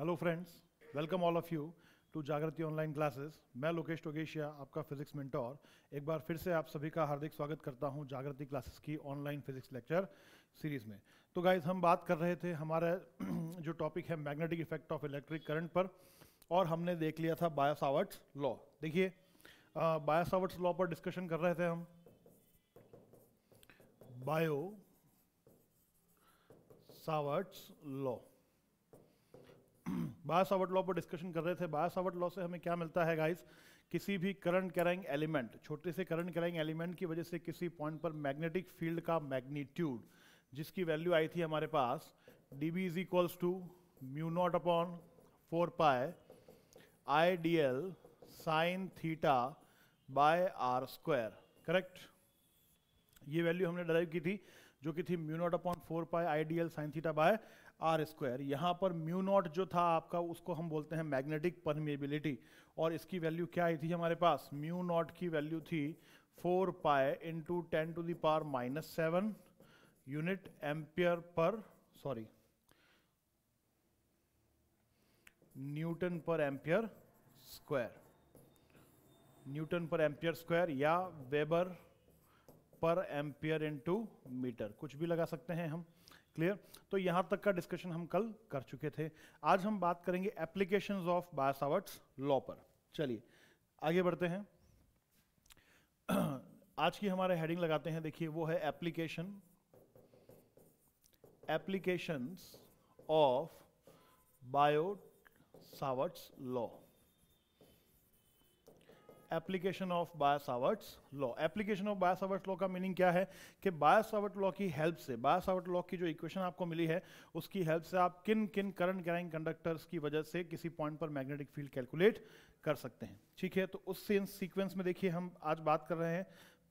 Hello friends welcome all of you to Jagriti online classes मैं लोकेश टोगेशिया आपका physics मिनटोर एक बार फिर से आप सभी का हार्दिक स्वागत करता हूं जागृति क्लासेस की ऑनलाइन फिजिक्स लेक्चर सीरीज में तो गाइज हम बात कर रहे थे हमारा जो टॉपिक है magnetic effect of electric current पर और हमने देख लिया था बायोसावर्ट्स लॉ देखिए बायोसावर्ट्स लॉ पर डिस्कशन कर रहे थे हम बायो सावर्ट्स लॉ बार सावट लॉ पर डिस्कशन कर रहे थे बार सावट लॉ से हमें क्या मिलता है गाइस किसी भी करंट कैरिंग एलिमेंट छोटे से करंट कैरिंग एलिमेंट की वजह से किसी पॉइंट पर मैग्नेटिक फील्ड का मैग्नीट्यूड जिसकी वैल्यू आई थी हमारे पास D B is equals to mu not upon four pi I D L sine theta by are square correct ये वैल्यू हमने डराइव की थी जो कि थी mu not upon four pi I D L sine theta by are square यहाँ पर mu naught जो था आपका उसको हम बोलते हैं मैग्नेटिक परमिएबिलिटी और इसकी वैल्यू क्या आई थी हमारे पास म्यू नॉट की वैल्यू थी four pi into ten to the power minus seven unit ampere per sorry newton per ampere square newton per ampere square या weber per ampere into metre कुछ भी लगा सकते हैं हम क्लियर तो यहां तक का डिस्कशन हम कल कर चुके थे आज हम बात करेंगे एप्लीकेशन ऑफ बायसावर्ट्स लॉ पर चलिए आगे बढ़ते हैं आज की हमारे हेडिंग लगाते हैं देखिए वो है application applications of Biot Savart's law application of Biot Savart's law application of Biot Savart's law का मीनिंग क्या है कि बायस आवर्ट लॉ की हेल्प से बायस आवर्ट लॉ की जो इक्वेशन आपको मिली है उसकी हेल्प से आप किन किन करंट कैरिंग कंडक्टर्स की वजह से किसी पॉइंट पर मैग्नेटिक फील्ड कैलकुलेट कर सकते हैं ठीक है तो उस इन सीक्वेंस में देखिए हम आज बात कर रहे हैं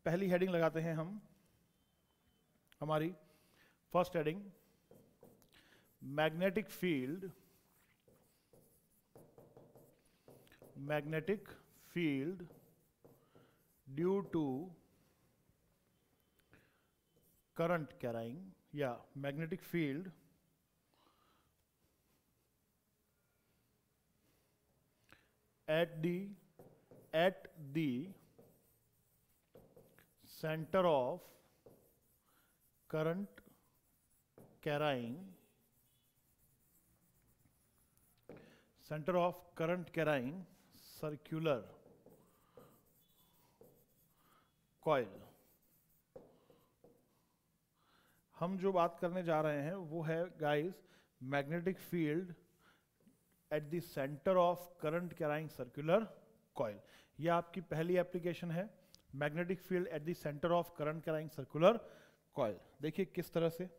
पहली हेडिंग लगाते हैं हम हमारी first heading magnetic field magnetic field due to current carrying yeah magnetic field at the at the center of current carrying center of current carrying circular coil हम जो बात करने जा रहे हैं वो है guys magnetic field at the centre of current carrying circular coil यह आपकी पहली एप्लीकेशन है magnetic field at the centre of current carrying circular coil देखिए किस तरह से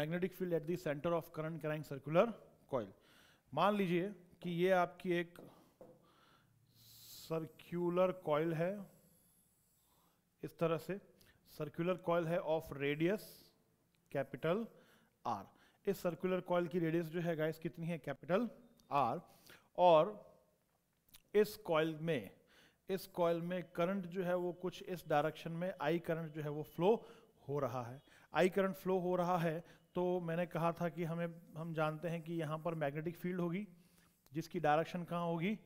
magnetic field at the centre of current carrying circular coil मान लीजिए कि ये आपकी एक सर्क्यूलर कॉयल है इस तरह से सर्कुलर कॉयल है ऑफ रेडियस कैपिटल आर इस सर्कुलर कॉयल की रेडियस जो है गाइस कितनी है कैपिटल आर और इस कॉयल में इस कॉयल में करंट जो है वो कुछ इस डायरेक्शन में आई करंट जो है वो फ्लो हो रहा है आई करंट फ्लो हो रहा है तो मैंने कहा था कि हमें हम जानते हैं कि यहाँ पर मैग्नेटिक फील्ड होगी जिसकी डायरेक्शन कहाँ होगी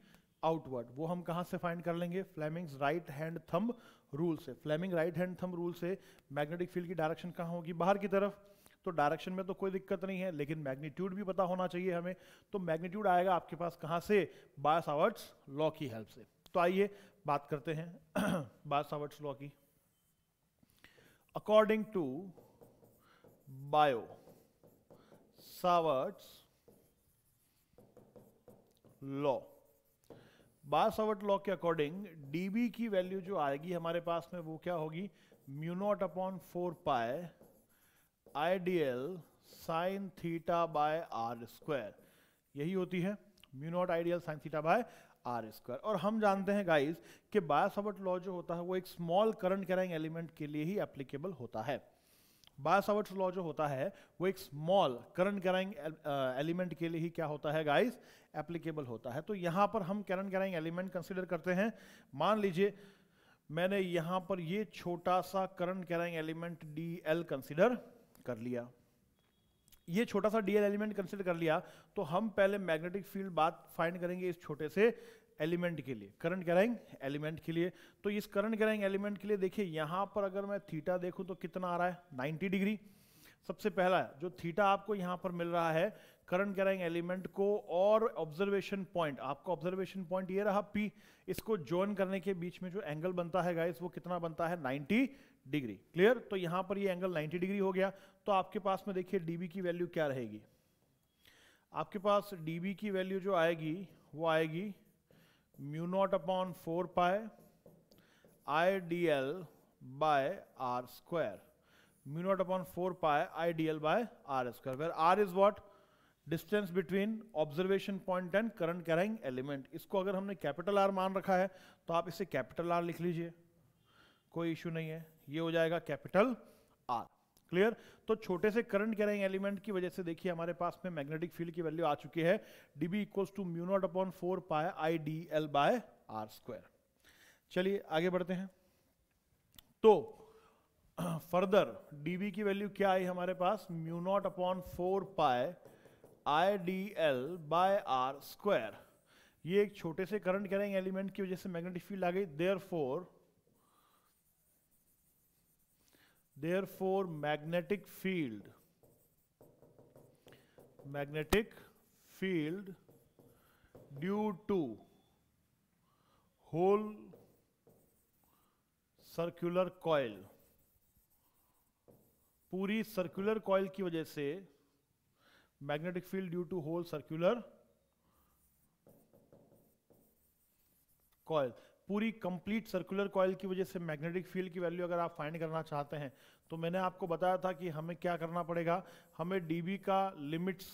आउटवर्ड वो हम कहाँ से फाइंड कर लेंगे Fleming's right hand thumb rule से Fleming right hand thumb rule से मैग्नेटिक फील्ड की डायरेक्शन कहाँ होगी बाहर की तरफ तो डायरेक्शन में तो कोई दिक्कत नहीं है लेकिन मैग्नीट्यूड भी पता होना चाहिए हमें तो मैग्नीट्यूड आएगा आपके पास कहाँ से बायस आवर्ट्स लॉ की हेल्प से तो आइए बात करते हैं बायस आवर्ट्स लॉ की according to Biot Savart's law Biot Savart law के अकॉर्डिंग डीबी की वैल्यू जो आएगी हमारे पास में वो क्या होगी mu not upon four pi IDL sine theta by are square यही होती है mu not IDL sine theta by are square और हम जानते हैं गाइस कि बायसावट लॉ जो होता है वो एक स्मॉल करंट कैरिंग एलिमेंट के लिए ही एप्लीकेबल होता है बायसावट लॉ जो होता है वो एक स्मॉल करंट कैरिंग एलिमेंट के लिए ही क्या होता है गाइस एप्लीकेबल होता है तो यहाँ पर हम कैरन कैराइंग एलिमेंट कंसिडर करते हैं मान लीजिए मैंने यहाँ पर ये छोटा सा current carrying element D L consider कर लिया ये छोटा सा एल एलिमेंट कंसिडर कर लिया तो हम पहले मैग्नेटिक फील्ड बात फाइंड करेंगे इस छोटे से एलिमेंट के लिए करंट कैराइंग एलिमेंट के लिए तो इस करंट कैराइंग एलिमेंट के लिए देखिए यहाँ पर अगर मैं थीटा देखूँ तो कितना आ रहा है 90 डिग्री सबसे पहला जो थीटा आपको यहाँ पर मिल रहा है करंट कैरिंग एलिमेंट को और ऑब्जर्वेशन पॉइंट आपका ऑब्जर्वेशन पॉइंट ये रहा पी इसको ज्वाइन करने के बीच में जो एंगल बनता है गाइस वो कितना बनता है 90 डिग्री क्लियर तो यहां पर ये एंगल 90 डिग्री हो गया तो आपके पास में देखिए डीबी की वैल्यू क्या रहेगी आपके पास डीबी की वैल्यू जो आएगी वो आएगी mu not upon four pi I D L by are square mu not upon four pi I D L by are square R is what distance between observation point and current carrying element इसको अगर हमने capital R मान रखा है तो आप इसे capital R लिख लीजिए कोई इश्यू नहीं है ये हो जाएगा कैपिटल आर क्लियर तो छोटे से करंट कैरिंग एलिमेंट की वजह से देखिए हमारे पास में मैग्नेटिक फील्ड की वैल्यू आ चुकी है DB equals to mu not upon four pi I D L by are square चलिए आगे बढ़ते हैं तो फर्दर डीबी की वैल्यू क्या आई हमारे पास mu not upon four pi I D L by are square ये एक छोटे से करंट करेंगे एलिमेंट की वजह से मैग्नेटिक फील्ड आ गई therefore therefore magnetic field magnetic field due to whole circular coil पूरी सर्कुलर कॉयल की वजह से magnetic field due to whole circular coil पूरी कंप्लीट सर्कुलर कॉयल की वजह से मैग्नेटिक फील्ड की वैल्यू अगर आप फाइंड करना चाहते हैं तो मैंने आपको बताया था कि हमें क्या करना पड़ेगा हमें डीबी का लिमिट्स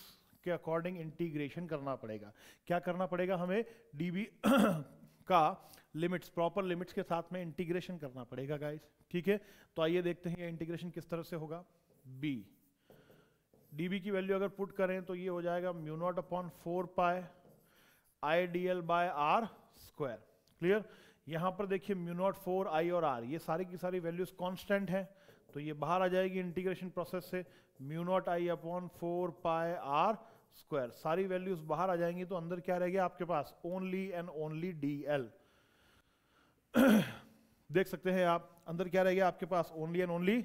के अकॉर्डिंग इंटीग्रेशन करना पड़ेगा क्या करना पड़ेगा हमें डीबी का लिमिट्स प्रॉपर लिमिट्स के साथ में इंटीग्रेशन करना पड़ेगा गाइस ठीक है तो आइए देखते हैं ये इंटीग्रेशन किस तरह से होगा बी डीबी की वैल्यू अगर पुट करें तो ये हो जाएगा mu not upon four pi I D L by are square clear यहां पर देखिए म्यू नॉट फोर आई और आर ये सारी की सारी वैल्यूज कॉन्स्टेंट हैं तो ये बाहर आ जाएगी इंटीग्रेशन प्रोसेस से mu not I upon four pi are square सारी वैल्यूज बाहर आ जाएंगी तो अंदर क्या रहेगा आपके पास only and only D L देख सकते हैं आप अंदर क्या रहेगा आपके पास only and only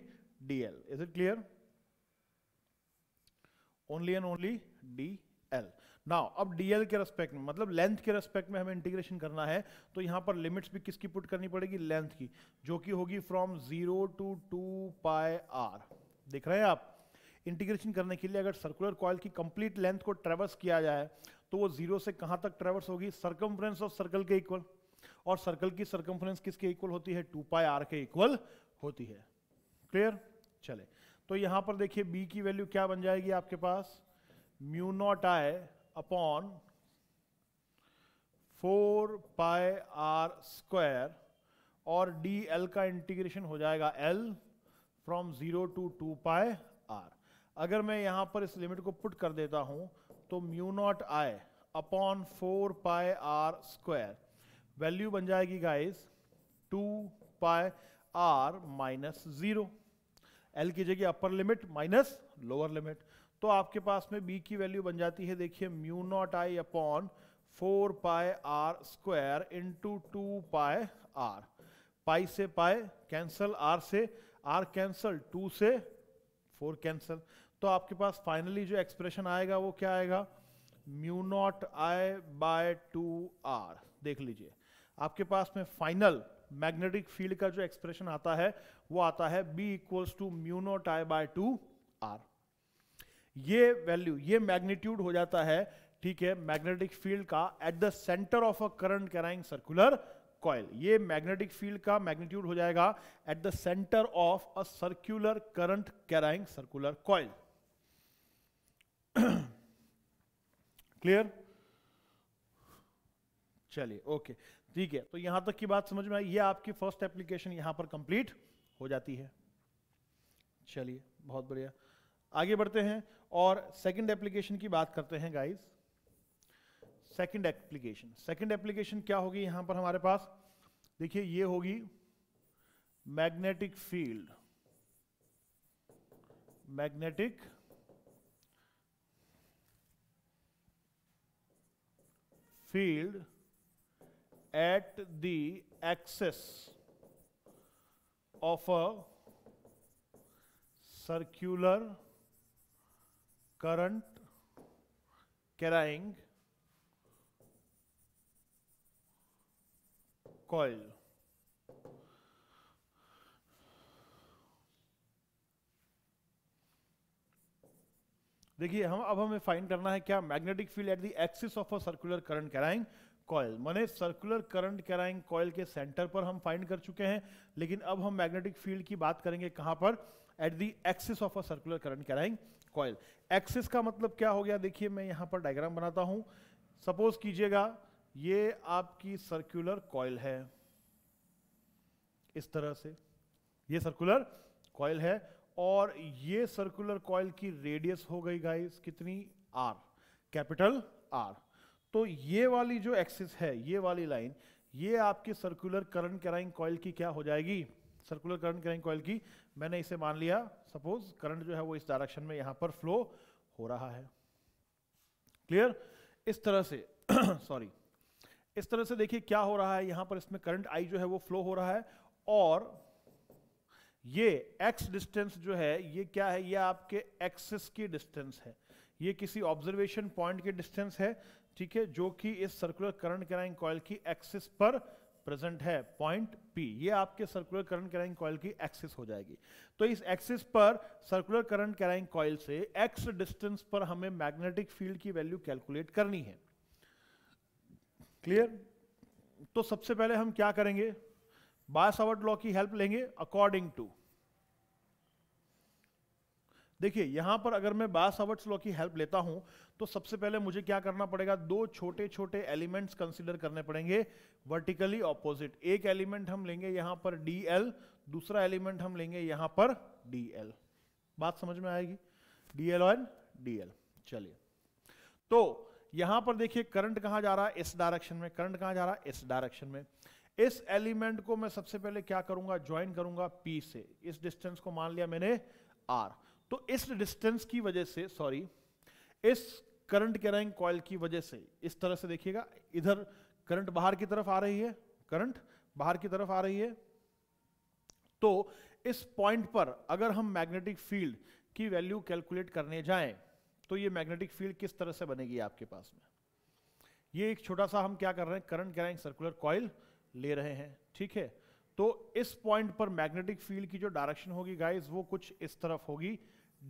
D L is it clear only and only D L now अब डीएल के रेस्पेक्ट में मतलब लेंथ के रेस्पेक्ट में हमें इंटीग्रेशन करना है तो यहाँ पर लिमिट्स भी किसकी पुट करनी पड़ेगी लेंथ की जो कि होगी from zero to two pi R देख रहे हैं आप इंटीग्रेशन करने के लिए अगर सर्कुलर कॉयल की कंप्लीट लेंथ को ट्रेवर्स किया जाए तो वो जीरो से कहाँ तक ट्रेवर्स होगी सर्कम्फ्रेंस ऑफ सर्कल के इक्वल और सर्कल की सर्कम्फ्रेंस किसके इक्वल होती है टू पाई आर के इक्वल होती है क्लियर चले तो यहां पर देखिए बी की वैल्यू क्या बन जाएगी आपके पास mu not I upon four pi are square और डी एल का इंटीग्रेशन हो जाएगा L from zero to two pi R अगर मैं यहां पर इस लिमिट को पुट कर देता हूं तो mu not I upon four pi are square value बन जाएगी guys two pi are minus zero L की जगह upper limit minus lower limit तो आपके पास में बी की वैल्यू बन जाती है देखिए mu not I upon four pi are square into two pi R pi से पाए कैंसल आर से आर कैंसल टू से फोर कैंसल तो आपके पास फाइनली जो एक्सप्रेशन आएगा वो क्या आएगा mu not I by two are देख लीजिए आपके पास में फाइनल मैग्नेटिक फील्ड का जो एक्सप्रेशन आता है वो आता है B equals to mu not I by two R ये वैल्यू ये मैग्नीट्यूड हो जाता है ठीक है मैग्नेटिक फील्ड का at the centre of a current carrying circular coil ये मैग्नेटिक फील्ड का मैग्नीट्यूड हो जाएगा at the centre of a circular current carrying circular coil clear चलिए ओके ठीक है तो यहां तक की बात समझ में आई ये आपकी फर्स्ट एप्लीकेशन यहां पर कंप्लीट हो जाती है चलिए बहुत बढ़िया आगे बढ़ते हैं और सेकंड एप्लीकेशन की बात करते हैं guys second application second application क्या होगी यहां पर हमारे पास देखिए ये होगी magnetic field magnetic field at the axis of a circular current carrying coil. देखिए हम अब हमें फाइंड करना है क्या magnetic field at the axis of a circular current carrying coil मैंने सर्कुलर करंट कैराइंग कॉयल के सेंटर पर हम फाइंड कर चुके हैं लेकिन अब हम मैग्नेटिक फील्ड की बात करेंगे कहां पर at the axis of a circular current carrying coil axis का मतलब क्या हो गया देखिए मैं यहां पर डायग्राम बनाता हूं सपोज कीजिएगा ये आपकी सर्कुलर कॉयल है इस तरह से ये सर्कुलर कॉयल है और ये सर्कुलर कॉयल की रेडियस हो गई गाइस कितनी आर कैपिटल आर तो ये वाली जो एक्सिस है ये वाली लाइन ये आपकी सर्कुलर करंट कैराइंग कॉयल की क्या हो जाएगी सर्कुलर करंट कैराइंग कॉयल की मैंने इसे मान लिया सपोज करंट जो है वो इस डायरेक्शन में यहां पर फ्लो हो रहा है क्लियर इस तरह से सॉरी इस तरह से देखिए क्या हो रहा है यहां पर इसमें करंट आई जो है वो फ्लो हो रहा है और ये एक्स डिस्टेंस जो है ये क्या है ये आपके एक्सिस की डिस्टेंस है ये किसी ऑब्जर्वेशन पॉइंट की डिस्टेंस है ठीक है जो कि इस सर्कुलर करंट कैराइन कॉयल की एक्सिस पर प्रेजेंट है पॉइंट पी ये आपके सर्कुलर करंट कैराइन कॉयल की एक्सिस हो जाएगी तो इस एक्सिस पर सर्कुलर करंट कैराइन कॉयल से एक्स डिस्टेंस पर हमें मैग्नेटिक फील्ड की वैल्यू कैलकुलेट करनी है क्लियर तो सबसे पहले हम क्या करेंगे बायसावर्ट लॉ की हेल्प लेंगे अकॉर्डिंग टू देखिए यहाँ पर अगर मैं बासावट लॉ की हेल्प लेता हूँ तो सबसे पहले मुझे क्या करना पड़ेगा दो छोटे छोटे एलिमेंट्स कंसिडर करने पड़ेंगे वर्टिकली ऑपोजिट एक एलिमेंट हम लेंगे यहाँ पर डी एल दूसरा एलिमेंट हम लेंगे यहाँ पर डी एल बात समझ में आएगी डी एल और डी एल चलिए तो यहां पर देखिए करंट कहाँ जा रहा है इस डायरेक्शन में करंट कहाँ जा रहा है इस डायरेक्शन में इस एलिमेंट को मैं सबसे पहले क्या करूंगा ज्वाइन करूंगा पी से इस डिस्टेंस को मान लिया मैंने आर तो इस डिस्टेंस की वजह से सॉरी इस करंट कैरिंग कॉयल की वजह से इस तरह से देखिएगा इधर करंट बाहर की तरफ आ रही है करंट बाहर की तरफ आ रही है तो इस पॉइंट पर अगर हम मैग्नेटिक फील्ड की वैल्यू कैलकुलेट करने जाएं तो ये मैग्नेटिक फील्ड किस तरह से बनेगी आपके पास में ये एक छोटा सा हम क्या कर रहे हैं करंट कैरिंग सर्कुलर कॉयल ले रहे हैं ठीक है तो इस पॉइंट पर मैग्नेटिक फील्ड की जो डायरेक्शन होगी गाइस वो कुछ इस तरफ होगी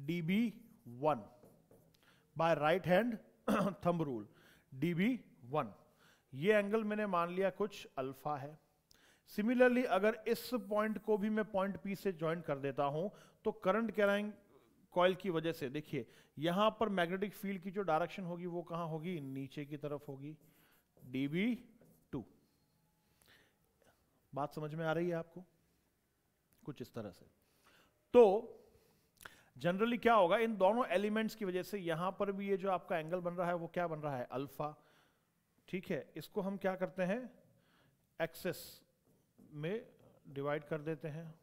DB1 by right hand thumb rule DB1 ये एंगल मैंने मान लिया कुछ अल्फा है सिमिलरली अगर इस पॉइंट को भी मैं पॉइंट पी से ज्वाइन कर देता हूं तो करंट कैराइंग कॉइल की वजह से देखिए यहां पर मैग्नेटिक फील्ड की जो डायरेक्शन होगी वो कहां होगी नीचे की तरफ होगी db2 टू बात समझ में आ रही है आपको कुछ इस तरह से तो जनरली क्या होगा इन दोनों एलिमेंट्स की वजह से यहां पर भी ये जो आपका एंगल बन रहा है वो क्या बन रहा है अल्फा ठीक है इसको हम क्या करते हैं एक्सेस में डिवाइड कर देते हैं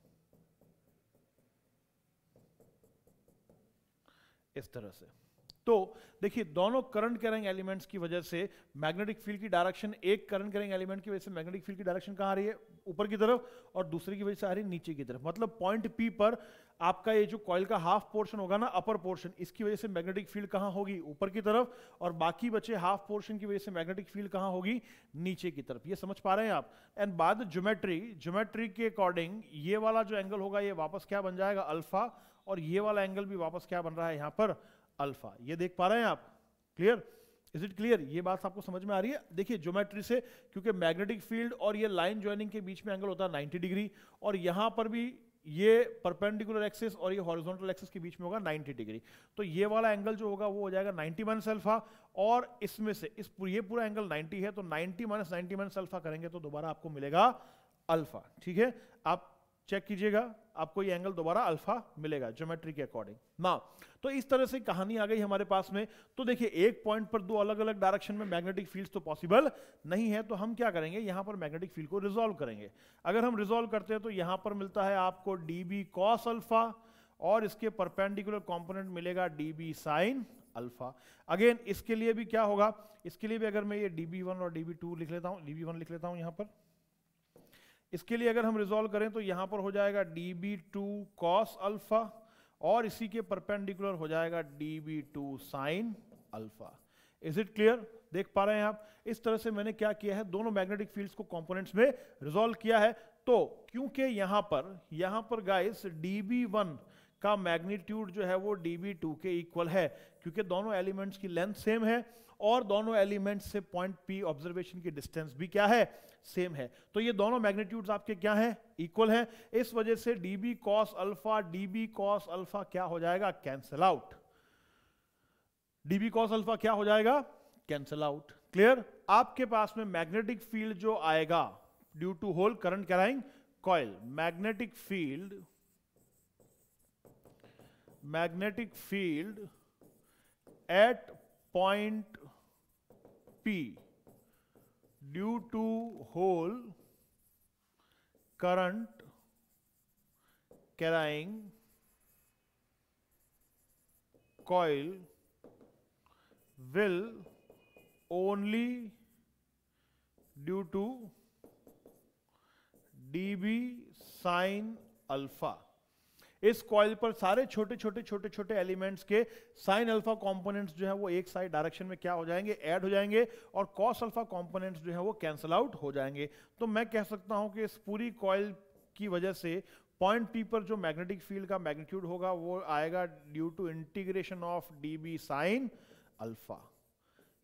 इस तरह से तो देखिए दोनों करंट कैरिंग एलिमेंट्स की वजह से मैग्नेटिक फील्ड की डायरेक्शन एक करंट कैरिंग एलिमेंट की वजह से मैग्नेटिक फील्ड की डायरेक्शन कहां आ रही है ऊपर की तरफ और दूसरे की वजह से आ रही है नीचे की तरफ मतलब पॉइंट पी पर आपका ये जो कॉयल का हाफ पोर्शन होगा ना अपर पोर्शन इसकी वजह से मैग्नेटिक फील्ड कहाँ होगी ऊपर की तरफ और बाकी बचे हाफ पोर्शन की वजह से मैग्नेटिक फील्ड कहाँ होगी नीचे की तरफ ये समझ पा रहे हैं आप एंड बाद ज्योमेट्री ज्योमेट्री के अकॉर्डिंग ये वाला जो एंगल होगा ये वापस क्या बन जाएगा अल्फा और ये वाला एंगल भी वापस क्या बन रहा है यहाँ पर अल्फा ये देख पा रहे हैं आप क्लियर इज इट क्लियर ये बात आपको समझ में आ रही है देखिए ज्योमेट्री से क्योंकि मैग्नेटिक फील्ड और ये लाइन ज्वाइनिंग के बीच में एंगल होता है 90 डिग्री और यहाँ पर भी ये परपेंडिकुलर एक्सिस और ये हॉरिजॉन्टल एक्सिस के बीच में होगा 90 डिग्री तो ये वाला एंगल जो होगा वो हो जाएगा 90 माइनस अल्फा और इसमें से इस ये पूरा एंगल 90 है तो 90 माइनस 90 माइनस अल्फा करेंगे तो दोबारा आपको मिलेगा अल्फा ठीक है आप चेक कीजिएगा आपको ये एंगल दोबारा अल्फा मिलेगा ज्योमेट्री के अकॉर्डिंग ना तो इस तरह से कहानी आ गई हमारे पास में तो देखिए एक पॉइंट पर दो अलग अलग डायरेक्शन में मैग्नेटिक फील्ड्स तो पॉसिबल नहीं है तो हम क्या करेंगे यहां पर मैग्नेटिक फील्ड को रिजोल्व करेंगे अगर हम रिजोल्व करते हैं तो यहां पर मिलता है आपको डीबी कॉस अल्फा और इसके परपेंडिकुलर कॉम्पोनेंट मिलेगा डीबी साइन अल्फा अगेन इसके लिए भी क्या होगा इसके लिए भी अगर मैं ये डीबी वन और डीबी टू लिख लेता हूं डीबी वन लिख लेता हूं यहां पर इसके लिए अगर हम रिजोल्व करें तो यहां पर हो जाएगा d B two cos alpha और इसी के परपेंडिकुलर हो जाएगा d B two sine alpha is it clear देख पा रहे हैं आप इस तरह से मैंने क्या किया है दोनों मैग्नेटिक फील्ड्स को कंपोनेंट्स में रिजोल्व किया है तो क्योंकि यहां पर यहां पर गाइस डी वन का मैग्नीट्यूड जो है वो डी बी टू के इक्वल है क्योंकि दोनों एलिमेंट्स की लेंथ सेम है और दोनों एलिमेंट से पॉइंट पी ऑब्जर्वेशन की डिस्टेंस भी क्या है सेम है तो ये दोनों मैग्नीट्यूड्स आपके क्या हैं इक्वल हैं इस वजह से d B cos alpha d B cos alpha क्या हो जाएगा cancel out d B cos alpha क्या हो जाएगा कैंसल आउट क्लियर आपके पास में मैग्नेटिक फील्ड जो आएगा due to whole current carrying coil magnetic field magnetic field at point P due to hole current carrying coil will only due to dB sin alpha इस coil पर सारे छोटे छोटे छोटे छोटे एलिमेंट्स के साइन अल्फा कॉम्पोनेंट्स जो है वो एक साइड डायरेक्शन में क्या हो जाएंगे ऐड हो जाएंगे और कॉस अल्फा कॉम्पोनेंट्स जो है वो कैंसल आउट हो जाएंगे तो मैं कह सकता हूं कि इस पूरी कॉइल की वजह से पॉइंट पी पर जो मैग्नेटिक फील्ड का मैग्नीट्यूड होगा वो आएगा due to integration of d B sine alpha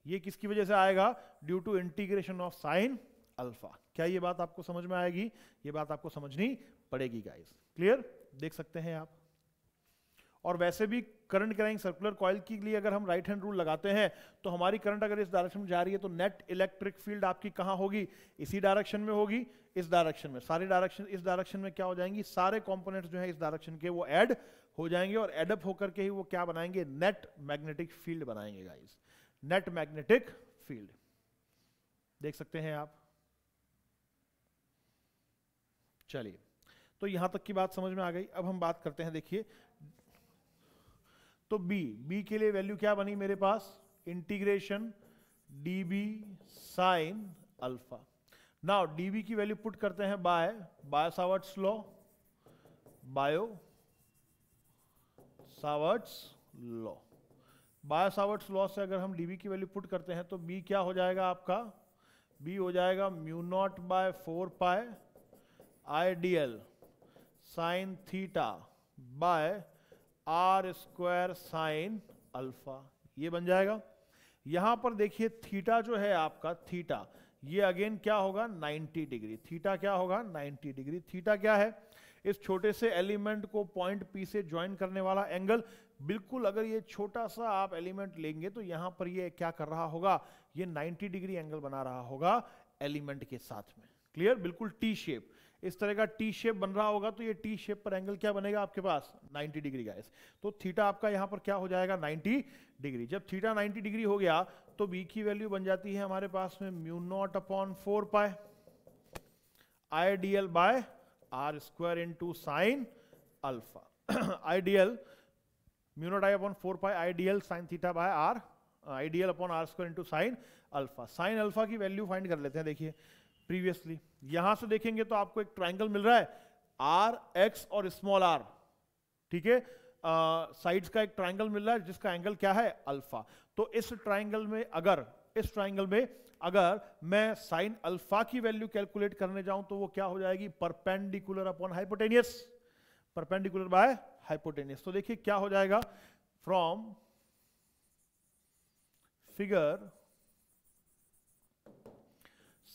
ये किसकी वजह से आएगा due to integration of sine alpha क्या ये बात आपको समझ में आएगी ये बात आपको समझनी पड़ेगी गाइस क्लियर देख सकते हैं आप और वैसे भी करंट कैरिंग सर्कुलर कॉइल के लिए अगर हम राइट हैंड रूल लगाते हैं तो हमारी करंट अगर इस डायरेक्शन में जा रही है तो नेट इलेक्ट्रिक फील्ड आपकी कहां होगी इसी डायरेक्शन में होगी इस डायरेक्शन में सारी डायरेक्शन इस डायरेक्शन में क्या हो जाएंगी सारे कॉम्पोनेंट्स जो है इस डायरेक्शन के वो एड हो जाएंगे और एडअप होकर के ही वो क्या बनाएंगे नेट मैग्नेटिक फील्ड बनाएंगे गाइज नेट मैग्नेटिक फील्ड देख सकते हैं आप चलिए तो यहां तक की बात समझ में आ गई अब हम बात करते हैं देखिए तो b b के लिए वैल्यू क्या बनी मेरे पास integration d B sine alpha now d B की वैल्यू पुट करते हैं by Biot Savart's law Biot Savart's law Biot Savart's law से अगर हम डीबी की वैल्यू पुट करते हैं तो बी क्या हो जाएगा आपका बी हो जाएगा mu naught by four pi I D L sine theta by are square sine alpha ये बन जाएगा यहां पर देखिए थीटा जो है आपका थीटा ये अगेन क्या होगा 90 डिग्री थीटा क्या होगा 90 डिग्री थीटा क्या है इस छोटे से एलिमेंट को पॉइंट पी से ज्वाइन करने वाला एंगल बिल्कुल अगर ये छोटा सा आप एलिमेंट लेंगे तो यहां पर ये क्या कर रहा होगा ये 90 डिग्री एंगल बना रहा होगा एलिमेंट के साथ में क्लियर बिल्कुल टी शेप इस तरह का टी शेप बन रहा होगा तो ये टी शेप पर एंगल क्या बनेगा आपके पास 90 डिग्री का तो थीटा आपका यहां पर क्या हो जाएगा 90 डिग्री जब थीटा 90 डिग्री हो गया तो बी की वैल्यू बन जाती है हमारे पास में mu not upon four pi I by are square into sine alpha I mu not I upon four pi I sine theta by r I upon r square into sine alpha sine alpha की value find कर लेते हैं देखिए previously यहां से देखेंगे तो आपको एक ट्राइंगल मिल रहा है आर एक्स और स्मॉल आर ठीक है साइड्स का एक ट्राइंगल मिल रहा है जिसका एंगल क्या है अल्फा तो इस ट्राइंगल में अगर इस ट्राइंगल में अगर मैं साइन अल्फा की वैल्यू कैलकुलेट करने जाऊं तो वो क्या हो जाएगी perpendicular upon hypotenuse perpendicular by hypotenuse तो देखिए क्या हो जाएगा फ्रॉम फिगर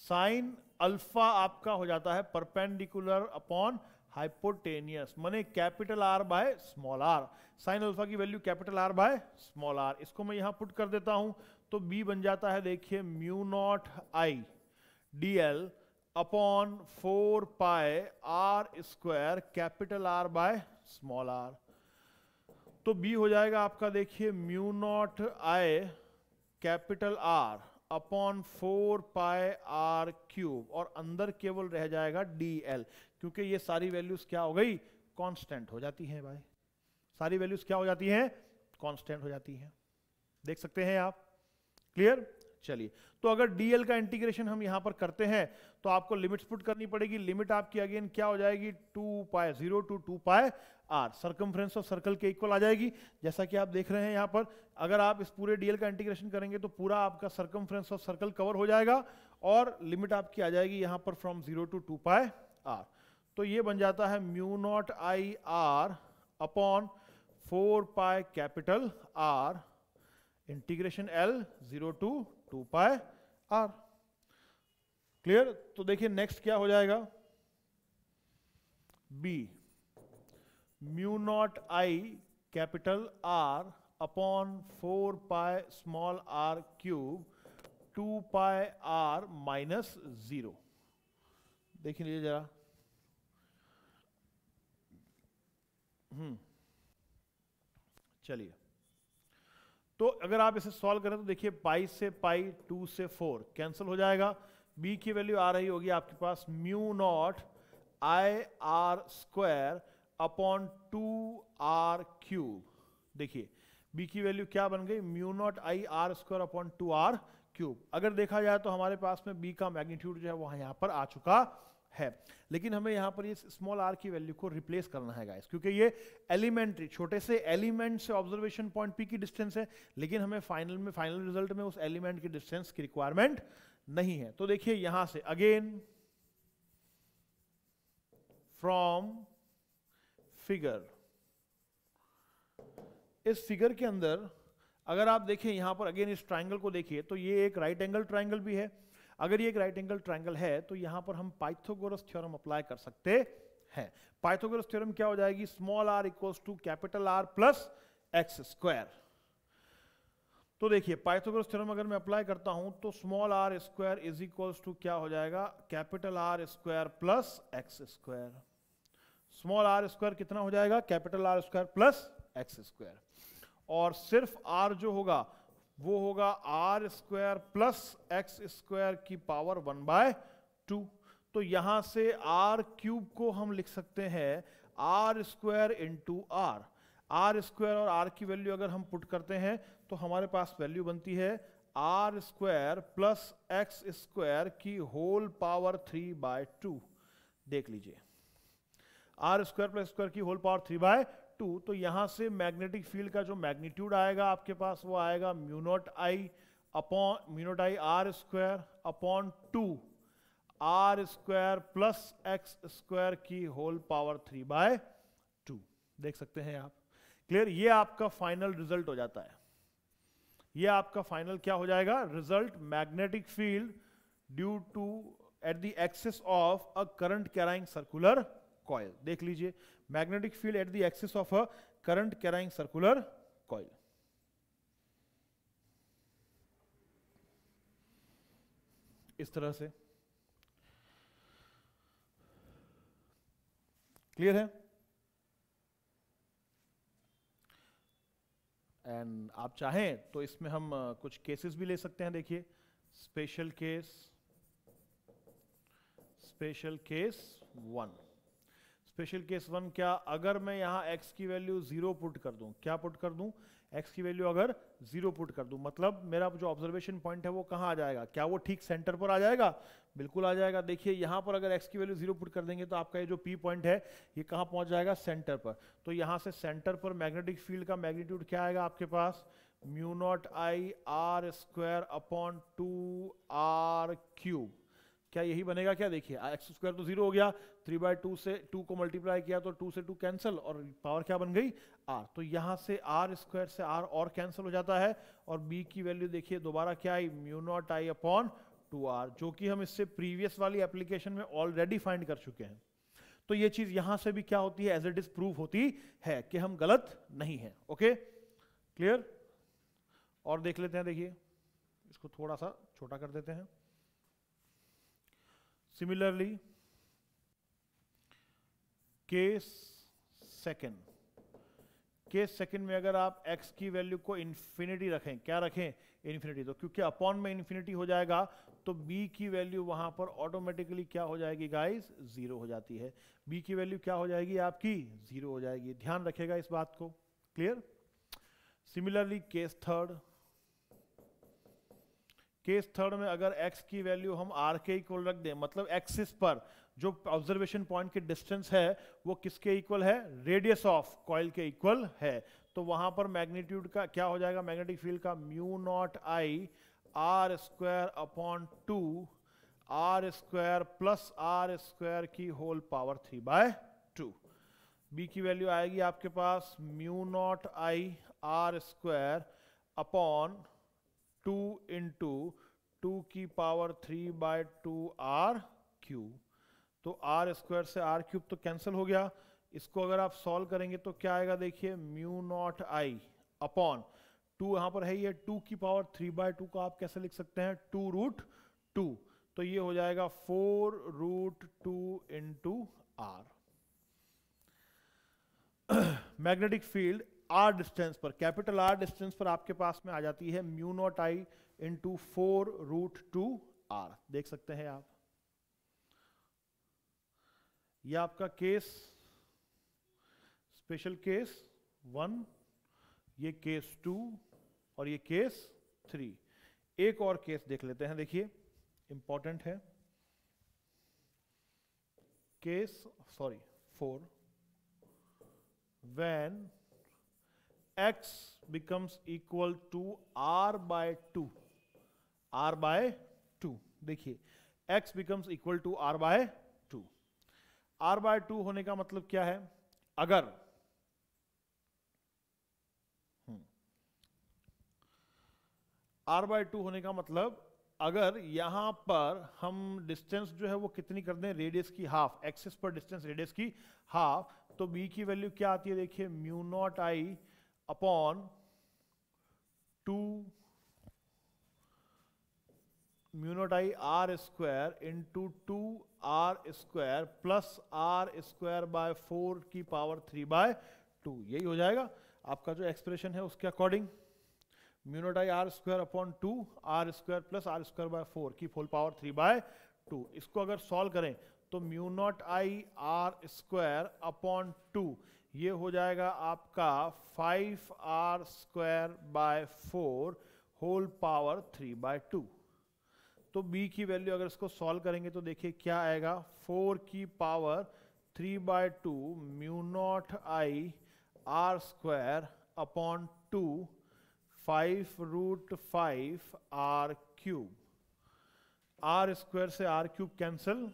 साइन अल्फा आपका हो जाता है परपेंडिकुलर अपॉन हाइपोटेनियस मने capital R by small r sine alpha की value capital R by small r इसको मैं यहां पुट कर देता हूं तो बी बन जाता है देखिए mu not I D l upon four pi are square capital R by small r तो बी हो जाएगा आपका देखिए mu not I capital R upon four pi r cube और अंदर केवल रह जाएगा डी एल क्योंकि ये सारी वैल्यूज क्या हो गई कांस्टेंट हो जाती हैं भाई सारी वैल्यूज क्या हो जाती हैं कांस्टेंट हो जाती हैं देख सकते हैं आप क्लियर चलिए तो अगर डीएल का इंटीग्रेशन हम यहां पर करते हैं तो आपको लिमिट्स पुट करनी पड़ेगी लिमिट आपकी अगेन क्या हो जाएगी two pi zero to two pi r circumference of circle के इक्वल आ जाएगी जैसा कि आप देख रहे हैं यहाँ पर अगर आप इस पूरे डीएल का इंटीग्रेशन करेंगे तो पूरा आपका सर्कमफ्रेंस ऑफ सर्कल कवर हो जाएगा और लिमिट आपकी आ जाएगी यहाँ पर from zero to two pi r तो ये बन जाता है mu not I r upon four pi capital R integration l zero to two pi r clear तो देखिए नेक्स्ट क्या हो जाएगा B mu not I capital R upon four pi small r cube two pi are minus zero देख लीजिए जरा हम्म चलिए तो अगर आप इसे सॉल्व करें तो देखिए पाई से पाई टू से फोर कैंसिल हो जाएगा बी की वैल्यू आ रही होगी आपके पास mu not I r square upon two r cube देखिए बी की वैल्यू क्या बन गई mu not I r square upon two r cube अगर देखा जाए तो हमारे पास में बी का मैग्नीट्यूड जो है वह यहाँ पर आ चुका है लेकिन हमें यहाँ पर ये स्मॉल आर की वैल्यू को रिप्लेस करना है गाइस क्योंकि ये एलिमेंट्री छोटे से एलिमेंट से ऑब्जर्वेशन पॉइंट पी की डिस्टेंस है लेकिन हमें फाइनल में फाइनल रिजल्ट में उस एलिमेंट की डिस्टेंस की रिक्वायरमेंट नहीं है तो देखिए यहां से अगेन फ्रॉम फिगर इस फिगर के अंदर अगर आप देखें यहां पर अगेन इस ट्राइंगल को देखिए तो ये एक राइट एंगल ट्राइंगल भी है अगर ये एक राइट एंगल ट्राइंगल है तो यहां पर हम पाइथोगोरस थ्योरम अप्लाई कर सकते हैं पाइथोगोरस थ्योरम क्या हो जाएगी small r equals to capital R plus x square तो देखिए पाइथागोरस थ्योरम अगर मैं अप्लाई करता हूं तो small r square is equals to क्या हो जाएगा capital R square plus x square small r square कितना हो जाएगा capital R square plus x square और सिर्फ आर जो होगा वो होगा r square plus x square की पावर वन बाय टू तो यहां से आर क्यूब को हम लिख सकते हैं r square into r r square और आर की वैल्यू अगर हम पुट करते हैं तो हमारे पास वैल्यू बनती है r square plus x square की whole power three by two देख लीजिए आर स्क्वायर प्लस स्क्वायर की whole power three by two तो यहां से मैग्नेटिक फील्ड का जो मैग्नीट्यूड आएगा आपके पास वो आएगा mu naught I upon mu naught I r square upon two r square plus x square की whole power three by two देख सकते हैं आप क्लियर ये आपका फाइनल रिजल्ट हो जाता है ये आपका फाइनल क्या हो जाएगा result magnetic field due to at the axis of a current carrying circular coil देख लीजिए magnetic field at the axis of a current carrying circular coil इस तरह से क्लियर है एंड आप चाहें तो इसमें हम कुछ केसेस भी ले सकते हैं देखिए special case special case one special case one क्या अगर मैं यहां एक्स की वैल्यू जीरो पुट कर दूं क्या पुट कर दूं एक्स की वैल्यू अगर जीरो पुट कर दूं मतलब मेरा जो ऑब्जर्वेशन पॉइंट है वो कहाँ आ जाएगा क्या वो ठीक सेंटर पर आ जाएगा बिल्कुल आ जाएगा देखिए यहाँ पर अगर एक्स की वैल्यू जीरो पुट कर देंगे तो आपका ये जो पी पॉइंट है ये कहाँ पहुँच जाएगा सेंटर पर तो यहाँ से सेंटर पर मैग्नेटिक फील्ड का मैग्नीट्यूड क्या आएगा आपके पास mu not I r square upon two r cube क्या यही बनेगा क्या देखिए एक्स स्क्वायर तो जीरो हो गया थ्री बाय टू से टू को मल्टीप्लाई किया तो टू से टू कैंसिल और पावर क्या बन गई आर तो यहां से आर स्क्वायर से आर और कैंसिल हो जाता है और बी की वैल्यू देखिए दोबारा क्या आई mu not I upon two r जो कि हम इससे प्रीवियस वाली एप्लीकेशन में ऑलरेडी फाइंड कर चुके हैं तो ये चीज यहां से भी क्या होती है एज इट इज प्रूफ होती है कि हम गलत नहीं है ओके क्लियर और देख लेते हैं देखिए इसको थोड़ा सा छोटा कर देते हैं सिमिलरली केस सेकेंड के सेकंड में अगर आप एक्स की वैल्यू को इन्फिनिटी रखें क्या रखें इन्फिनिटी तो क्योंकि अपॉन में इन्फिनिटी हो जाएगा तो बी की वैल्यू वहां पर ऑटोमेटिकली क्या हो जाएगी गाइस जीरो हो जाती है बी की वैल्यू क्या हो जाएगी आपकी जीरो हो जाएगी ध्यान रखेगा इस बात को clear similarly case third case third में अगर एक्स की वैल्यू हम आर के इक्वल रख दें मतलब एक्सिस पर जो ऑब्जर्वेशन पॉइंट की डिस्टेंस है वो किसके इक्वल है रेडियस ऑफ कॉइल के इक्वल है तो वहां पर मैग्नीट्यूड का क्या हो जाएगा मैग्नेटिक फील्ड का mu not I r square upon two r square plus r square की whole power three by two B की वैल्यू आएगी आपके पास mu not I r square upon two into two की power three by two r cube तो r square से r cube तो cancel हो गया इसको अगर आप सॉल्व करेंगे तो क्या आएगा देखिए mu not I upon two यहां पर है ये टू की पावर थ्री बाय टू का आप कैसे लिख सकते हैं टू रूट टू तो ये हो जाएगा four root two into r magnetic field r distance पर कैपिटल आर डिस्टेंस पर आपके पास में आ जाती है mu not I into four root two are देख सकते हैं आप ये आपका केस स्पेशल केस वन ये केस टू और ये केस थ्री एक और केस देख लेते हैं देखिए इंपॉर्टेंट है case sorry four when x becomes equal to r by two r by two देखिए x becomes equal to r by r by two होने का मतलब क्या है अगर आर बाय टू होने का मतलब अगर यहां पर हम डिस्टेंस जो है वो कितनी कर दें रेडियस की हाफ एक्सिस पर डिस्टेंस रेडियस की हाफ तो बी की वैल्यू क्या आती है देखिए mu not I upon two mu naught I r square into two r square plus r square by four की पावर थ्री बाय टू यही हो जाएगा आपका जो एक्सप्रेशन है उसके according mu naught I r square upon two r square plus r square by four की whole power three by to इसको अगर सॉल्व करें तो mu naught I r square upon two ये हो जाएगा आपका five r square by four whole power three by two तो b की वैल्यू अगर इसको सॉल्व करेंगे तो देखिए क्या आएगा फोर की power three by two mu not I r square upon two five root five r cube r square से आर क्यूब कैंसिल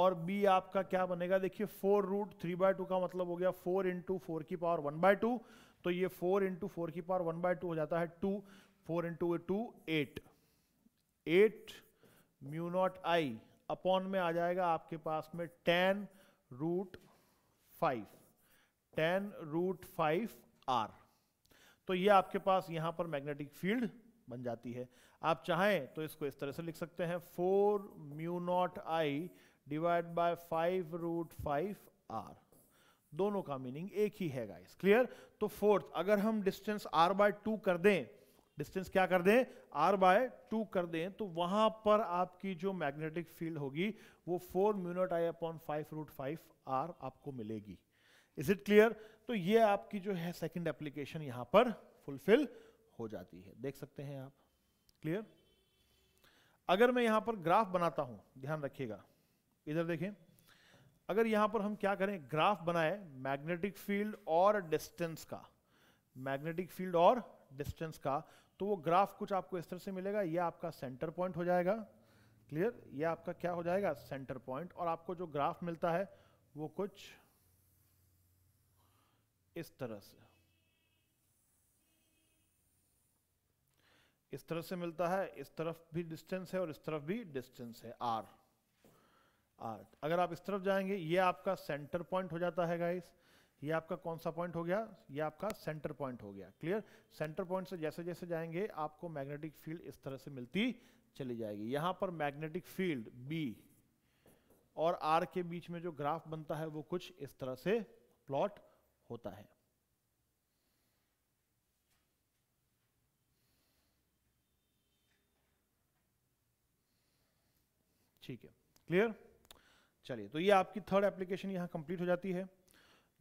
और b आपका क्या बनेगा देखिए four root three by two का मतलब हो गया फोर इंटू फोर की पावर वन बाय टू तो ये फोर इंटू फोर की पावर वन बाय टू हो जाता है two four into two eight eight mu not I upon में आ जाएगा आपके पास में ten root five ten root five r तो ये आपके पास यहां पर मैग्नेटिक फील्ड बन जाती है आप चाहें तो इसको इस तरह से लिख सकते हैं four mu not I divide by five root five r दोनों का मीनिंग एक ही है गाइस क्लियर तो फोर्थ अगर हम डिस्टेंस आर बाय टू कर दें डिस्टेंस क्या कर दें आर बाय टू कर दें तो वहां पर आपकी जो मैग्नेटिक फील्ड होगी वो four mu naught I upon five root five r आपको मिलेगी इज इट क्लियर तो ये आपकी जो है सेकंड एप्लीकेशन यहां पर फुलफिल हो जाती है देख सकते हैं आप क्लियर अगर मैं यहां पर ग्राफ बनाता हूं ध्यान रखिएगा इधर देखें अगर यहां पर हम क्या करें ग्राफ बनाए मैग्नेटिक फील्ड और डिस्टेंस का मैग्नेटिक फील्ड और डिस्टेंस का तो वो ग्राफ कुछ आपको इस तरह से मिलेगा ये आपका सेंटर पॉइंट हो जाएगा क्लियर ये आपका क्या हो जाएगा सेंटर पॉइंट और आपको जो ग्राफ मिलता है वो कुछ इस तरह से इस तरह से मिलता है इस तरफ भी डिस्टेंस है और इस तरफ भी डिस्टेंस है आर आर अगर आप इस तरफ जाएंगे ये आपका सेंटर पॉइंट हो जाता है गाइस ये आपका कौन सा पॉइंट हो गया ये आपका सेंटर पॉइंट हो गया क्लियर सेंटर पॉइंट से जैसे जैसे जाएंगे आपको मैग्नेटिक फील्ड इस तरह से मिलती चली जाएगी यहां पर मैग्नेटिक फील्ड बी और आर के बीच में जो ग्राफ बनता है वो कुछ इस तरह से प्लॉट होता है ठीक है क्लियर चलिए तो ये आपकी थर्ड एप्लीकेशन यहां कंप्लीट हो जाती है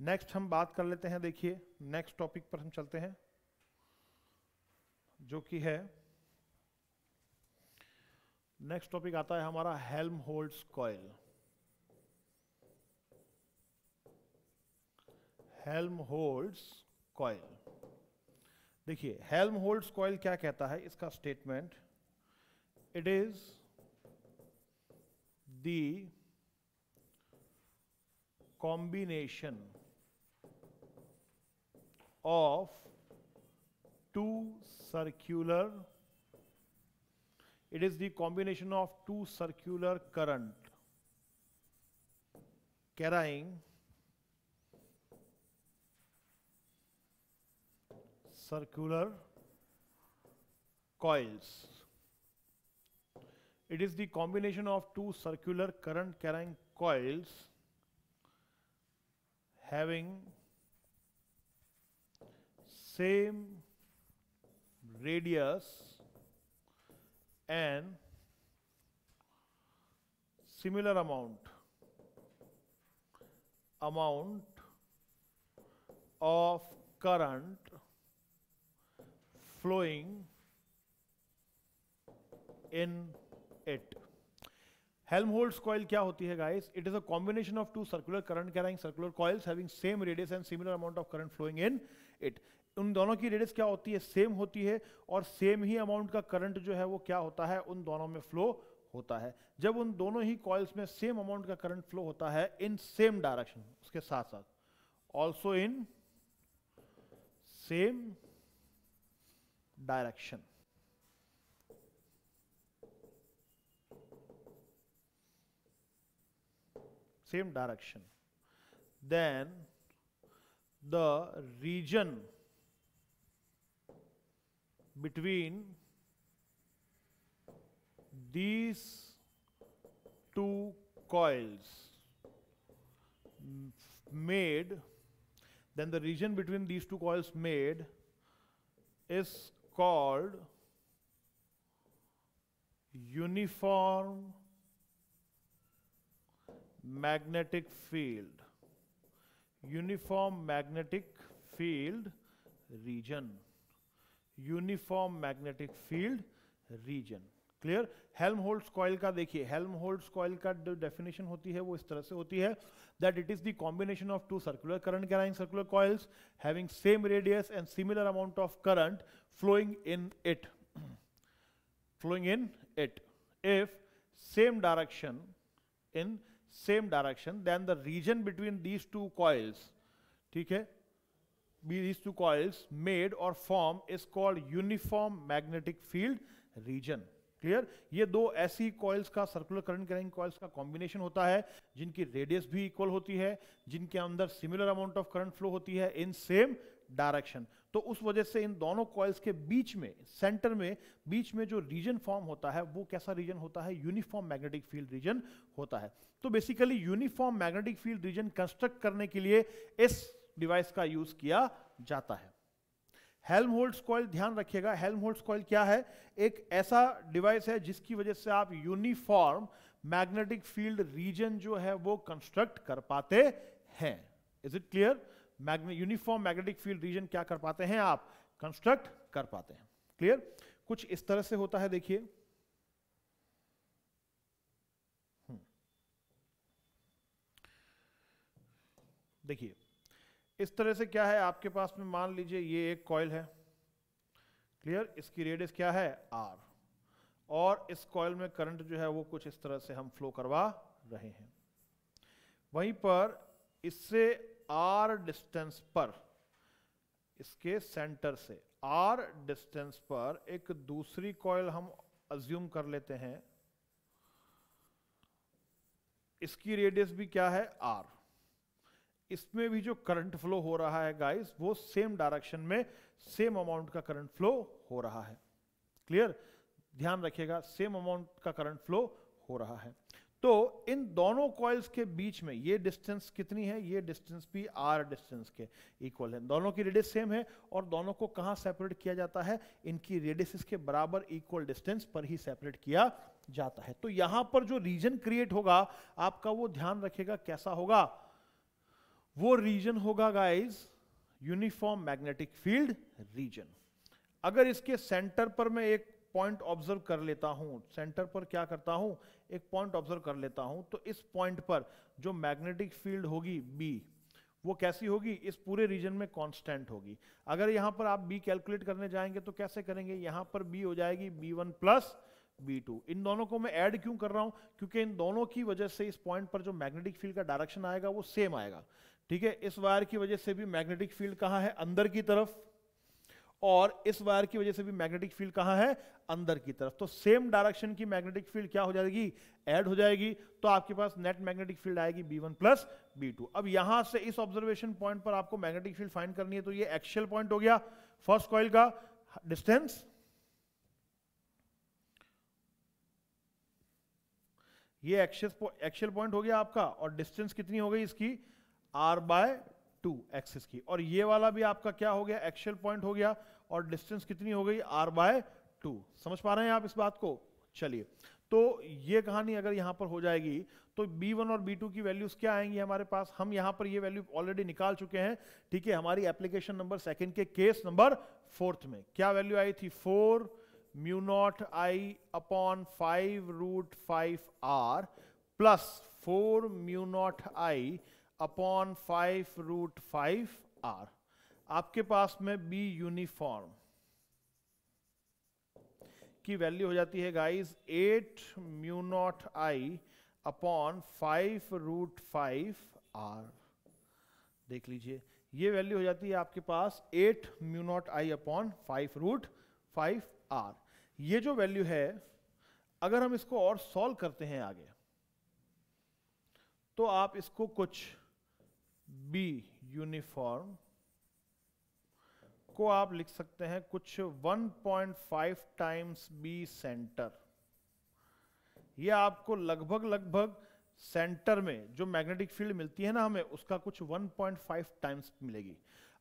नेक्स्ट हम बात कर लेते हैं देखिए नेक्स्ट टॉपिक पर हम चलते हैं जो कि है नेक्स्ट टॉपिक आता है हमारा Helmholtz coil Helmholtz coil देखिए हेल्म होल्ड्स कॉयल क्या कहता है इसका statement it is the combination of two circular it is the combination of two circular current carrying circular coils. It is the combination of two circular current carrying coils having same radius and similar amount amount of current flowing in it helmholtz coil kya hoti guys it is a combination of two circular current carrying circular coils having same radius and similar amount of current flowing in it उन दोनों की radius क्या होती है same होती है और same ही अमाउंट का करंट जो है वो क्या होता है उन दोनों में फ्लो होता है जब उन दोनों ही कॉइल्स में सेम अमाउंट का करंट फ्लो होता है इन सेम डायरेक्शन उसके साथ साथ also in same direction same direction then the region between these two coils made then the region between these two coils made is called uniform magnetic field uniform magnetic field region uniform magnetic field region clear hold coil का देखिए hold coil का जो definition होती है वो इस तरह से होती है that it is the combination of two circular current carrying circular coils having same radius and similar amount of current flowing in it flowing in it if same direction in same direction then the region between these two coils ठीक है be these two coils made or form is called uniform magnetic field region clear ये दो ऐसी coils का circular current carrying coils का combination होता है जिनकी रेडियस भी इक्वल होती है जिनके अंदर similar amount of current flow होती है इन सेम डायरेक्शन तो उस वजह से इन दोनों कॉइल्स के बीच में सेंटर में बीच में जो रीजन फॉर्म होता है वो कैसा रीजन होता है यूनिफॉर्म मैग्नेटिक फील्ड रीजन होता है तो basically uniform magnetic field region construct करने के लिए इस डिवाइस का यूज किया जाता है हेल्म होल्ड कॉयल ध्यान रखिएगा हेल्म होल्ड कॉयल क्या है एक ऐसा डिवाइस है जिसकी वजह से आप यूनिफॉर्म मैग्नेटिक फील्ड रीजन जो है वो कंस्ट्रक्ट कर पाते हैं is it clear uniform magnetic field region क्या कर पाते हैं आप कंस्ट्रक्ट कर पाते हैं क्लियर कुछ इस तरह से होता है देखिए हम्म। देखिए इस तरह से क्या है आपके पास में मान लीजिए ये एक कॉयल है क्लियर इसकी रेडियस क्या है आर और इस कॉयल में करंट जो है वो कुछ इस तरह से हम फ्लो करवा रहे हैं वहीं पर इससे आर डिस्टेंस पर इसके सेंटर से आर डिस्टेंस पर एक दूसरी कॉयल हम अज्यूम कर लेते हैं इसकी रेडियस भी क्या है आर इसमें भी जो करंट फ्लो हो रहा है गाइस वो सेम डायरेक्शन में सेम अमाउंट का करंट फ्लो हो रहा है क्लियर ध्यान रखिएगा सेम अमाउंट का करंट फ्लो हो रहा है तो इन दोनों कॉइल्स के बीच में ये डिस्टेंस कितनी है ये डिस्टेंस भी आर डिस्टेंस के इक्वल है दोनों की रेडियस सेम है और दोनों को कहाँ सेपरेट किया जाता है इनकी रेडियस के बराबर इक्वल डिस्टेंस पर ही सेपरेट किया जाता है तो यहां पर जो रीजन क्रिएट होगा आपका वो ध्यान रखेगा कैसा होगा वो रीजन होगा guys uniform magnetic field region अगर इसके सेंटर पर मैं एक पॉइंट ऑब्जर्व कर लेता हूं सेंटर पर क्या करता हूं एक पॉइंट ऑब्जर्व कर लेता हूं तो इस पॉइंट पर जो मैग्नेटिक फील्ड होगी बी वो कैसी होगी इस पूरे रीजन में कांस्टेंट होगी अगर यहां पर आप बी कैलकुलेट करने जाएंगे तो कैसे करेंगे यहां पर बी हो जाएगी B one plus B two इन दोनों को मैं ऐड क्यों कर रहा हूं क्योंकि इन दोनों की वजह से इस पॉइंट पर जो मैग्नेटिक फील्ड का डायरेक्शन आएगा वो सेम आएगा ठीक है इस वायर की वजह से भी मैग्नेटिक फील्ड कहां है अंदर की तरफ और इस वायर की वजह से भी मैग्नेटिक फील्ड कहां है अंदर की तरफ तो सेम डायरेक्शन की मैग्नेटिक फील्ड क्या हो जाएगी ऐड हो जाएगी तो आपके पास नेट मैग्नेटिक फील्ड आएगी B one plus B two अब यहां से इस ऑब्जर्वेशन पॉइंट पर आपको मैग्नेटिक फील्ड फाइंड करनी है तो ये एक्शियल पॉइंट हो गया फर्स्ट कॉइल का डिस्टेंस ये एक्शियल पॉइंट हो गया आपका और डिस्टेंस कितनी हो गई इसकी आर बाय टू एक्सिस की और ये वाला भी आपका क्या हो गया एक्शल पॉइंट हो गया और डिस्टेंस कितनी हो गई आर बाय टू समझ पा रहे हैं आप इस बात को चलिए तो ये कहानी अगर यहां पर हो जाएगी तो B1 और B2 की वैल्यूज क्या आएंगी हमारे पास हम यहां पर ये वैल्यू ऑलरेडी निकाल चुके हैं ठीक है हमारी एप्लीकेशन नंबर सेकंड के केस नंबर फोर्थ में क्या वैल्यू आई थी four mu not I upon five root five R plus four mu not I upon five root five R आपके पास में बी यूनिफॉर्म की वैल्यू हो जाती है guys eight mu not I upon five root five R देख लीजिए ये वैल्यू हो जाती है आपके पास eight mu not I upon five root five R ये जो वैल्यू है अगर हम इसको और सॉल्व करते हैं आगे तो आप इसको कुछ बी यूनिफॉर्म को आप लिख सकते हैं कुछ 1.5 टाइम्स बी सेंटर यह आपको लगभग लगभग सेंटर में जो मैग्नेटिक फील्ड मिलती है ना हमें उसका कुछ 1.5 टाइम्स मिलेगी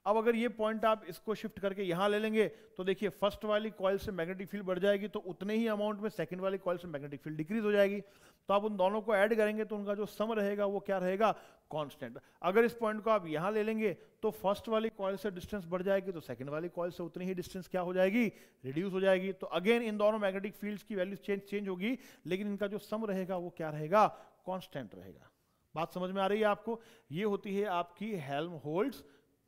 अब अगर ये पॉइंट आप इसको शिफ्ट करके यहाँ ले लेंगे तो देखिए फर्स्ट वाली कॉल से मैग्नेटिक फील्ड बढ़ जाएगी तो उतने ही अमाउंट में सेकंड वाली कॉल से मैग्नेटिक फील्ड डिक्रीज हो जाएगी तो आप उन दोनों को ऐड करेंगे तो उनका जो सम रहेगा वो क्या रहेगा कांस्टेंट अगर इस पॉइंट को आप यहाँ ले लेंगे तो फर्स्ट वाली कॉयल से डिस्टेंस बढ़ जाएगी तो सेकंड वाली कॉल से उतनी ही डिस्टेंस क्या हो जाएगी रिड्यूस हो जाएगी तो अगेन इन दोनों मैग्नेटिक फील्ड्स की वैल्यू चेंज चेंज होगी लेकिन इनका जो सम रहेगा वो क्या रहेगा कॉन्स्टेंट रहेगा बात समझ में आ रही है आपको ये होती है आपकी हेल्म होल्ड्स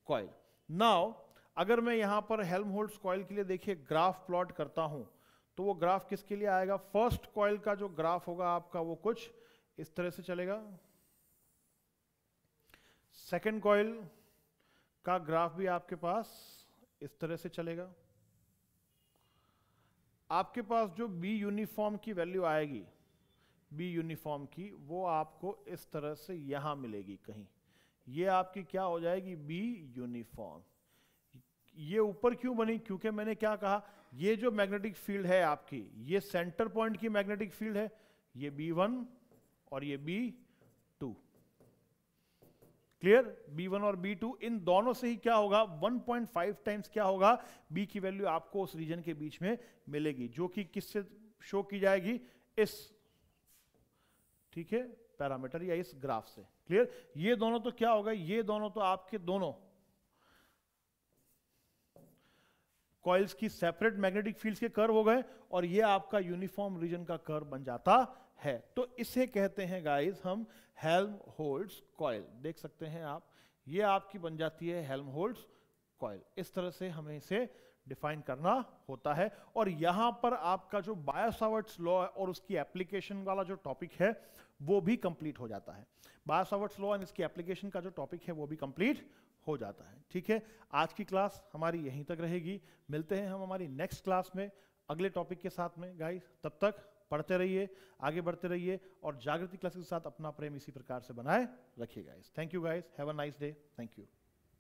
कॉयल नाउ अगर मैं यहां पर हेल्म होल्ड कॉयल के लिए देखिए ग्राफ प्लॉट करता हूं तो वो ग्राफ किसके लिए आएगा फर्स्ट कॉयल का जो ग्राफ होगा आपका वो कुछ इस तरह से चलेगा सेकेंड कॉयल का ग्राफ भी आपके पास इस तरह से चलेगा आपके पास जो बी यूनिफॉर्म की वैल्यू आएगी बी यूनिफॉर्म की वो आपको इस तरह से यहां मिलेगी कहीं ये आपकी क्या हो जाएगी बी यूनिफॉर्म ये ऊपर क्यों बनी क्योंकि मैंने क्या कहा ये जो मैग्नेटिक फील्ड है आपकी ये सेंटर पॉइंट की मैग्नेटिक फील्ड है ये बी वन और ये B two clear B one और बी टू इन दोनों से ही क्या होगा 1.5 टाइम्स क्या होगा बी की वैल्यू आपको उस रीजन के बीच में मिलेगी जो कि किससे शो की जाएगी इस ठीक है पैरामीटर या इस ग्राफ से क्लियर ये दोनों तो क्या होगा ये दोनों तो आपके दोनों कॉइल्स की सेपरेट मैग्नेटिक फील्ड्स के कर्व हो गए और ये आपका यूनिफॉर्म रीजन का कर्व बन जाता है तो इसे कहते हैं गाइस हम हेल्म होल्ड्स कॉयल देख सकते हैं आप ये आपकी बन जाती है हेल्म होल्ड्स कॉयल इस तरह से हमें इसे डिफाइन करना होता है और यहां पर आपका जो बायोसावर्ट्स लॉ और उसकी एप्लीकेशन वाला जो टॉपिक है वो भी कंप्लीट हो जाता है बास आवर्ट्स लॉ एंड इसकी एप्लीकेशन का जो टॉपिक है वो भी कंप्लीट हो जाता है ठीक है आज की क्लास हमारी यहीं तक रहेगी मिलते हैं हम हमारी नेक्स्ट क्लास में अगले टॉपिक के साथ में गाइस तब तक पढ़ते रहिए आगे बढ़ते रहिए और जागृति क्लासेस के साथ अपना प्रेम इसी प्रकार से बनाए रखिए guys thank you guys have a nice day thank you